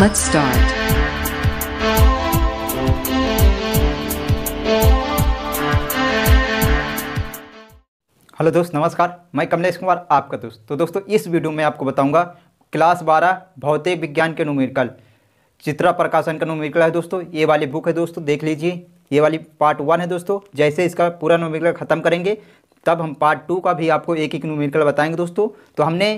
Let's start. Hello दोस्त नमस्कार मैं कमलेश कुमार आपका दोस्त तो दोस्तों इस वीडियो में आपको बताऊंगा क्लास 12 भौतिक विज्ञान के नुमेरिकल चित्रा प्रकाशन का नुमेरिकल है दोस्तों ये वाली बुक है दोस्तों देख लीजिए ये वाली पार्ट वन है दोस्तों जैसे इसका पूरा नुमेरिकल ख़त्म करेंगे तब हम पार्ट टू का भी आपको एक एक नुमेरिकल बताएंगे दोस्तों तो हमने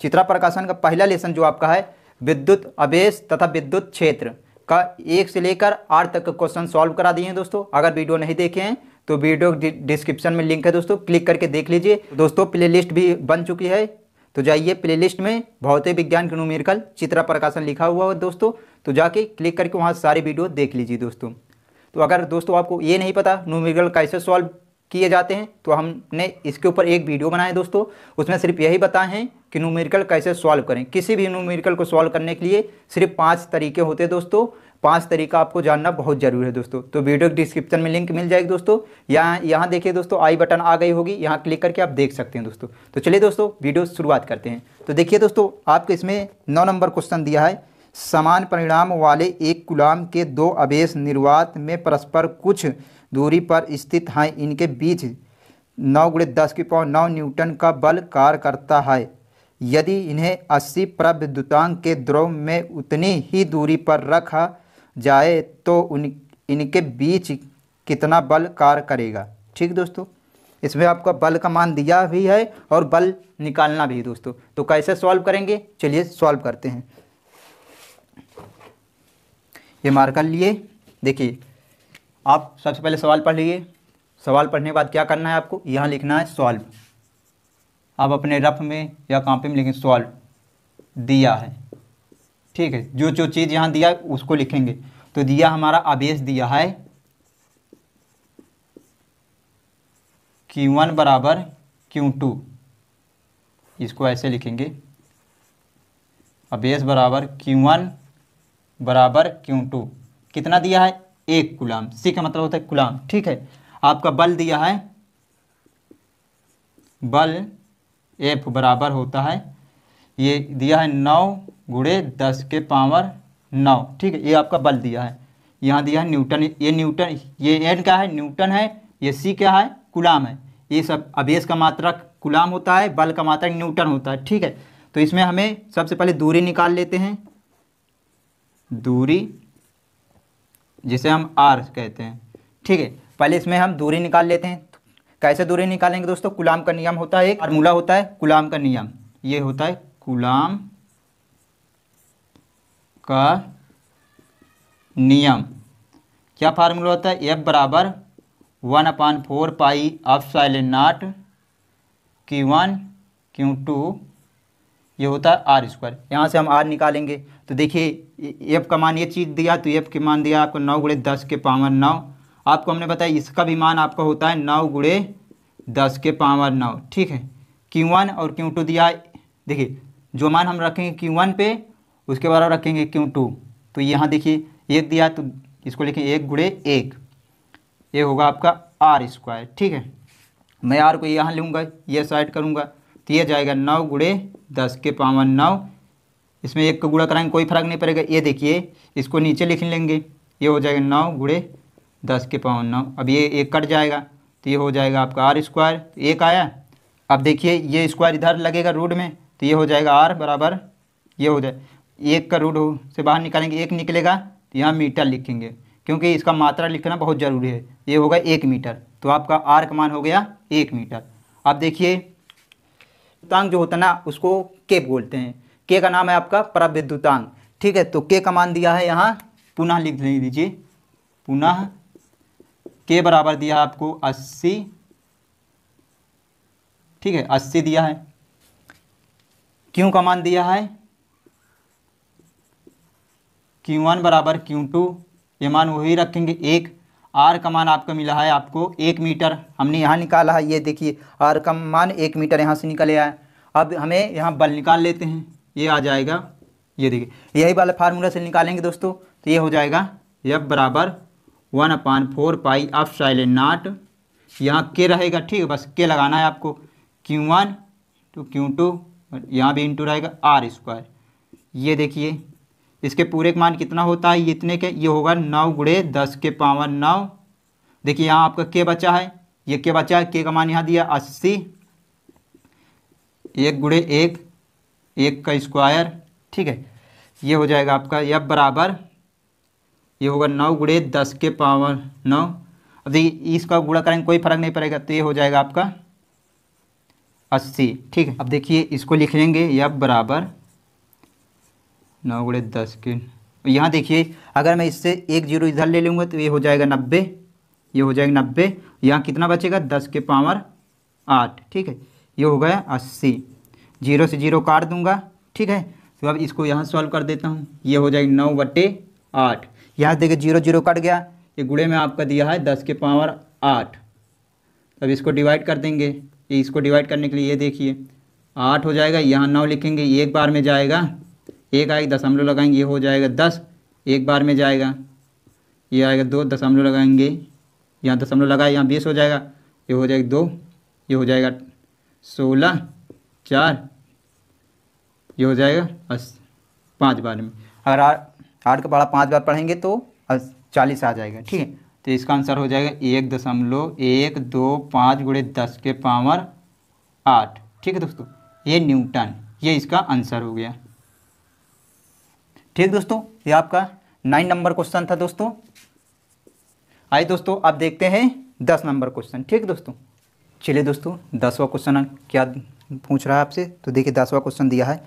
चित्रा प्रकाशन का पहला लेसन जो आपका है विद्युत आवेश तथा विद्युत क्षेत्र का एक से लेकर आठ तक का क्वेश्चन सॉल्व करा दिए हैं दोस्तों अगर वीडियो नहीं देखे हैं तो वीडियो डिस्क्रिप्शन में लिंक है दोस्तों क्लिक करके देख लीजिए दोस्तों प्लेलिस्ट भी बन चुकी है तो जाइए प्लेलिस्ट में भौतिक विज्ञान के न्यूमेरिकल चित्रा प्रकाशन लिखा हुआ है दोस्तों तो जाके क्लिक करके वहाँ सारी वीडियो देख लीजिए दोस्तों तो अगर दोस्तों आपको ये नहीं पता न्यूमेरिकल कैसे सॉल्व किए जाते हैं तो हमने इसके ऊपर एक वीडियो बनाया दोस्तों उसमें सिर्फ यही बताए हैं कि न्यूमेरिकल कैसे सॉल्व करें किसी भी न्यूमेरिकल को सॉल्व करने के लिए सिर्फ पाँच तरीके होते हैं दोस्तों पांच तरीका आपको जानना बहुत जरूरी है दोस्तों तो वीडियो डिस्क्रिप्शन में लिंक मिल जाएगी दोस्तों यहाँ यहाँ देखिए दोस्तों आई बटन आ गई होगी यहाँ क्लिक करके आप देख सकते हैं दोस्तों तो चलिए दोस्तों वीडियो शुरुआत करते हैं तो देखिए दोस्तों आपको इसमें नौ नंबर क्वेश्चन दिया है समान परिणाम वाले एक गुलाम के दो अवेश निर्वात में परस्पर कुछ दूरी पर स्थित हैं इनके बीच नौ गुड़े दस की पौ नौ न्यूटन का बल कार्य करता है यदि इन्हें 80 प्रविद्युतांक के ध्रुव में उतनी ही दूरी पर रखा जाए तो उन इनके बीच कितना बल कार्य करेगा ठीक दोस्तों इसमें आपका बल का मान दिया भी है और बल निकालना भी दोस्तों तो कैसे सॉल्व करेंगे चलिए सॉल्व करते हैं ये मार कर लिए देखिए आप सबसे पहले सवाल पढ़ लीजिए सवाल पढ़ने के बाद क्या करना है आपको यहाँ लिखना है सॉल्व आप अपने रफ में या कापी में लिखें सॉल्व दिया है ठीक है जो जो चीज़ यहाँ दिया उसको लिखेंगे तो दिया हमारा आवेश दिया है क्यू वन बराबर क्यू टू इसको ऐसे लिखेंगे आवेश बराबर क्यू वन बराबर क्यू टू कितना दिया है एक गुलाम सी का मतलब होता है गुलाम ठीक है आपका बल दिया है बल एफ बराबर होता है ये दिया है नौ गुड़े दस के पावर नौ ठीक है ये आपका बल दिया है यहाँ दिया है न्यूटन ये न्यूटन ये एन क्या है न्यूटन है ये सी क्या है गुलाम है ये सब अभेश का मात्रा गुलाम होता है बल का मात्रा न्यूटन होता है ठीक है तो इसमें हमें सबसे पहले दूरी निकाल लेते हैं दूरी जिसे हम आर कहते हैं ठीक है पहले इसमें हम दूरी निकाल लेते हैं कैसे दूरी निकालेंगे दोस्तों गुलाम का नियम होता है एक फार्मूला होता है गुलाम का नियम ये होता है गुलाम का नियम क्या फार्मूला होता है एफ बराबर one upon four pi epsilon naught Q one Q two ये होता है आर स्क्वायर यहाँ से हम आर निकालेंगे तो देखिए एफ का मान ये चीज़ दिया तो एफ के मान दिया आपको नौ गुड़े दस के पावर नौ आपको हमने बताया इसका भी मान आपका होता है नौ गुड़े दस के पावर नौ ठीक है क्यू वन और क्यू टू दिया देखिए जो मान हम रखेंगे क्यू वन पे उसके बराबर रखेंगे क्यू टू तो यहाँ देखिए एक दिया तो इसको लिखें एक गुड़े एक ये होगा आपका आर स्क्वायर ठीक है मैं आर को यहाँ लूँगा ये साइड करूँगा तो ये जाएगा नौ गुड़े दस के पावन नौ इसमें एक का गुड़ा कराएंगे कोई फर्क नहीं पड़ेगा ये देखिए इसको नीचे लिख लेंगे ये हो जाएगा नौ गुड़े दस के पावन नौ अब ये एक कट जाएगा तो ये हो जाएगा आपका आर स्क्वायर तो एक आया अब देखिए ये स्क्वायर इधर लगेगा रूट में तो ये हो जाएगा आर बराबर ये हो जाए एक का रूट हो से बाहर निकालेंगे एक निकलेगा तो यहाँ मीटर लिखेंगे क्योंकि इसका मात्रा लिखना बहुत ज़रूरी है ये होगा एक मीटर तो आपका आर का मान हो गया एक मीटर अब देखिए तांग जो होता है ना उसको के बोलते हैं के का नाम है आपका प्रविद्युतांग ठीक है तो के का मान दिया है यहाँ पुनः लिख दीजिए पुनः के बराबर दिया आपको अस्सी ठीक है अस्सी दिया है क्यू का मान दिया है क्यू वन बराबर क्यू टू ये मान वही रखेंगे एक आर का मान आपको मिला है आपको एक मीटर हमने यहाँ निकाला है ये देखिए आर का मान एक मीटर यहाँ से निकले आया अब हमें यहाँ बल निकाल लेते हैं ये आ जाएगा ये देखिए यही वाला फार्मूला से निकालेंगे दोस्तों तो ये हो जाएगा यब बराबर one upon four pi epsilon naught यहाँ के रहेगा ठीक है बस के लगाना है आपको Q one two Q two यहाँ भी इंटू रहेगा आर स्क्वायर ये देखिए इसके पूरे का मान कितना होता है इतने के ये होगा नौ गुड़े दस के पावन नौ देखिए यहाँ आपका के बचा है ये के बचा है के का मान यहाँ दिया अस्सी एक गुड़े एक एक का स्क्वायर ठीक है ये हो जाएगा आपका यह बराबर ये होगा नौ गुड़े दस के पावर नौ अब देखिए इसका गुड़ा करेंगे कोई फर्क नहीं पड़ेगा तो ये हो जाएगा आपका अस्सी ठीक है अब देखिए इसको लिख लेंगे या बराबर नौ गुड़े दस के यहाँ देखिए अगर मैं इससे एक जीरो इधर ले लूँगा तो ये हो जाएगा नब्बे ये हो जाएगा नब्बे यहाँ कितना बचेगा दस के पावर आठ ठीक है ये हो गया अस्सी जीरो से जीरो काट दूंगा ठीक है तो अब इसको यहाँ सॉल्व कर देता हूँ ये हो जाएगी नौ बटे आठ यहाँ देखिए जीरो जीरो कट गया ये गुड़े में आपका दिया है दस के पावर आठ अब इसको डिवाइड कर देंगे ये इसको डिवाइड करने के लिए ये देखिए आठ हो जाएगा यहाँ नौ लिखेंगे एक बार में जाएगा एक आएगा दशमलव लगाएंगे ये हो जाएगा दस एक बार में जाएगा ये आएगा दो दशमलव लगाएंगे यहाँ दशमलव लगाए यहाँ बीस हो जाएगा ये हो जाएगा दो ये हो जाएगा सोलह चार ये हो जाएगा बस पाँच बार में अगर आठ का पारा पाँच बार पढ़ेंगे तो चालीस आ जाएगा ठीक है तो इसका आंसर हो जाएगा एक दशमलव एक दो पाँच गुड़े दस के पावर आठ ठीक है दोस्तों ये न्यूटन ये इसका आंसर हो गया ठीक दोस्तों ये आपका नाइन नंबर क्वेश्चन था दोस्तों आइए दोस्तों आप देखते हैं दस नंबर क्वेश्चन ठीक दोस्तों चलिए दोस्तों दसवा क्वेश्चन क्या पूछ रहा है आपसे तो देखिए दसवा क्वेश्चन दिया है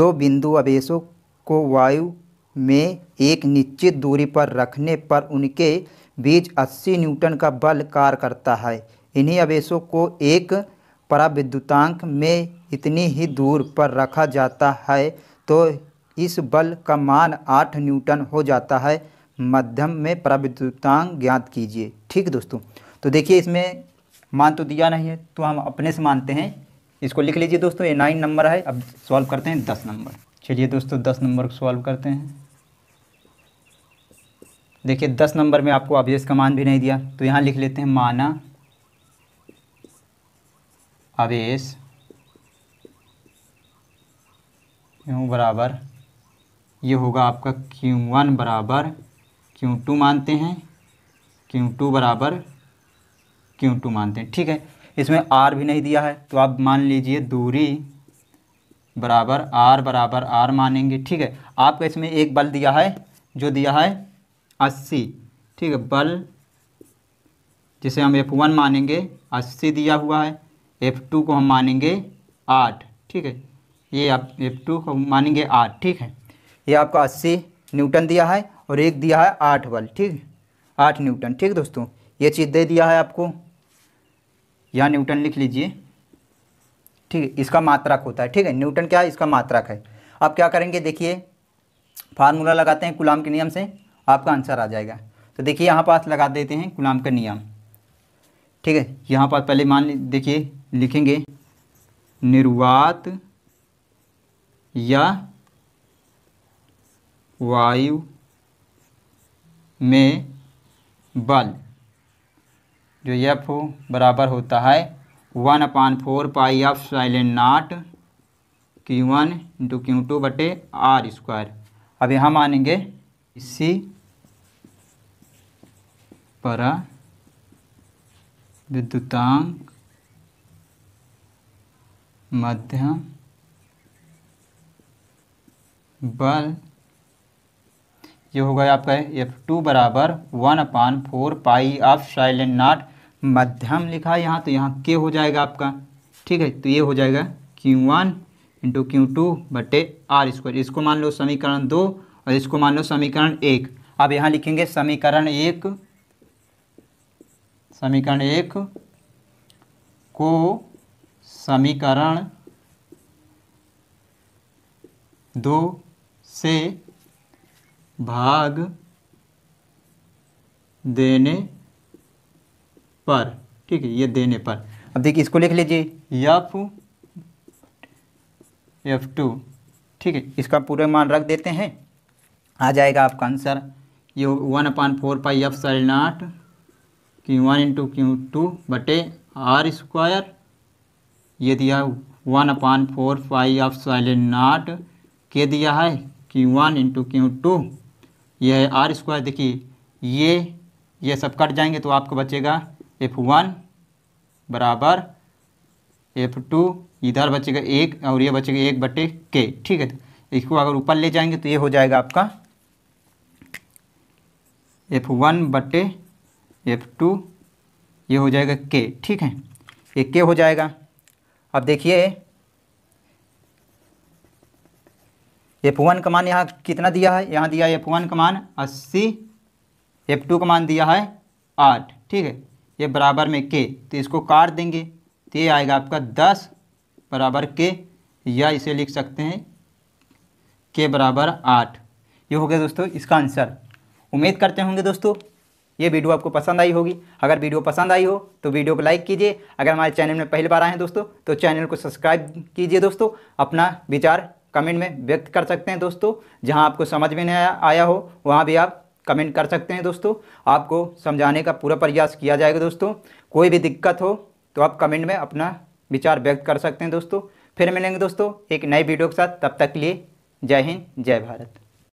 दो बिंदु अवेशों को वायु में एक निश्चित दूरी पर रखने पर उनके बीच 80 न्यूटन का बल कार्य करता है इन्हीं आवेशों को एक पराविद्युतांक में इतनी ही दूर पर रखा जाता है तो इस बल का मान 8 न्यूटन हो जाता है मध्यम में पराविद्युतांक ज्ञात कीजिए ठीक दोस्तों तो देखिए इसमें मान तो दिया नहीं है तो हम अपने से मानते हैं इसको लिख लीजिए दोस्तों ये नाइन नंबर है अब सॉल्व करते हैं दस नंबर चलिए दोस्तों दस नंबर को सॉल्व करते हैं देखिए दस नंबर में आपको ऑब्जेक्ट्स का मान भी नहीं दिया तो यहाँ लिख लेते हैं माना आवेश क्यों बराबर ये होगा आपका क्यू वन बराबर क्यू टू मानते हैं क्यू टू बराबर क्यू टू मानते हैं ठीक है इसमें आर भी नहीं दिया है तो आप मान लीजिए दूरी बराबर आर बराबर आर मानेंगे ठीक है आपका इसमें एक बल दिया है जो दिया है अस्सी ठीक है बल जिसे हम एफ वन मानेंगे अस्सी दिया हुआ है एफ टू को हम मानेंगे आठ ठीक है ये आप एफ टू को मानेंगे आठ ठीक है ये आपका अस्सी न्यूटन दिया है और एक दिया है आठ बल ठीक आठ न्यूटन ठीक दोस्तों ये चीज़ दे दिया है आपको यहाँ न्यूटन लिख लीजिए ठीक है इसका मात्रक होता है ठीक है न्यूटन क्या है इसका मात्रक है अब क्या करेंगे देखिए फार्मूला लगाते हैं गुलाम के नियम से आपका आंसर आ जाएगा तो देखिए यहाँ पास लगा देते हैं गुलाम का नियम ठीक है यहाँ पास पहले मान देखिए लिखेंगे निर्वात या वायु में बल जो यफ हो बराबर होता है one upon four pi epsilon naught Q one into Q two बटे आर स्क्वायर अब यहाँ मानेंगे सी परा विद्युतांग मध्यम बल ये हो गया आपका एफ टू बराबर one upon four pi epsilon naught मध्यम लिखा है यहाँ तो यहाँ के हो जाएगा आपका ठीक है तो ये हो जाएगा Q one into Q two बटे आर स्क्वायर इसको मान लो समीकरण दो और इसको मान लो समीकरण एक अब यहाँ लिखेंगे समीकरण एक समीकरण एक को समीकरण दो से भाग देने पर ठीक है ये देने पर अब देखिए इसको लिख लीजिए यफ एफ टू ठीक है इसका पूरे मान रख देते हैं आ जाएगा आपका आंसर ये one upon four pi epsilon naught Q one into Q two बटे आर स्क्वायर ये दिया one upon four five epsilon naught के दिया है Q one into Q two ये है आर स्क्वायर देखिए ये ये सब कट जाएंगे तो आपको बचेगा एफ वन बराबर एफ टू इधर बचेगा एक और ये बचेगा एक बटे के ठीक है इसको अगर ऊपर ले जाएंगे तो ये हो जाएगा आपका एफ वन बटे एफ टू ये हो जाएगा के ठीक है ये के हो जाएगा अब देखिए एफ वन का मान यहाँ कितना दिया है यहाँ दिया एफ वन का मान अस्सी एफ टू का मान दिया है आठ ठीक है ये बराबर में के तो इसको काट देंगे तो ये आएगा आपका दस बराबर के या इसे लिख सकते हैं के बराबर आठ ये हो गया दोस्तों इसका आंसर उम्मीद करते होंगे दोस्तों ये वीडियो आपको पसंद आई होगी अगर वीडियो पसंद आई हो तो वीडियो को लाइक कीजिए अगर हमारे चैनल में पहली बार आए हैं दोस्तों तो चैनल को सब्सक्राइब कीजिए दोस्तों अपना विचार कमेंट में व्यक्त कर सकते हैं दोस्तों जहाँ आपको समझ में नहीं आया, आया हो वहाँ भी आप कमेंट कर सकते हैं दोस्तों आपको समझाने का पूरा प्रयास किया जाएगा दोस्तों कोई भी दिक्कत हो तो आप कमेंट में अपना विचार व्यक्त कर सकते हैं दोस्तों फिर मिलेंगे दोस्तों एक नए वीडियो के साथ तब तक के लिए जय हिंद जय भारत